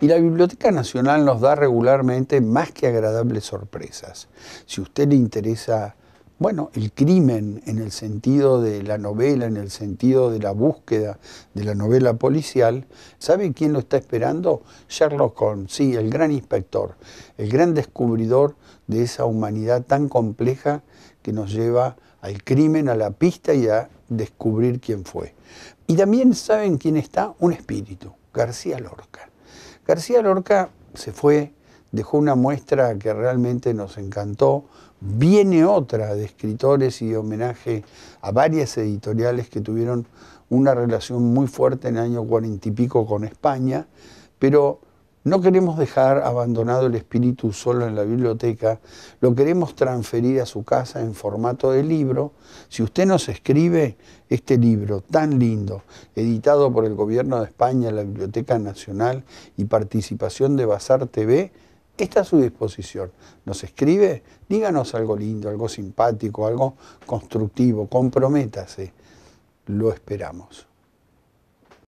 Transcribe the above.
Y la Biblioteca Nacional nos da regularmente más que agradables sorpresas. Si a usted le interesa, bueno, el crimen en el sentido de la novela, en el sentido de la búsqueda de la novela policial, ¿sabe quién lo está esperando? Sherlock Holmes, sí, el gran inspector, el gran descubridor de esa humanidad tan compleja que nos lleva al crimen, a la pista y a descubrir quién fue. Y también saben quién está, un espíritu, García Lorca. García Lorca se fue, dejó una muestra que realmente nos encantó, viene otra de escritores y homenaje a varias editoriales que tuvieron una relación muy fuerte en el año cuarenta y pico con España, pero no queremos dejar abandonado el espíritu solo en la biblioteca, lo queremos transferir a su casa en formato de libro. Si usted nos escribe este libro tan lindo, editado por el Gobierno de España, la Biblioteca Nacional y participación de Bazar TV, está a su disposición. Nos escribe, díganos algo lindo, algo simpático, algo constructivo, comprométase. Lo esperamos.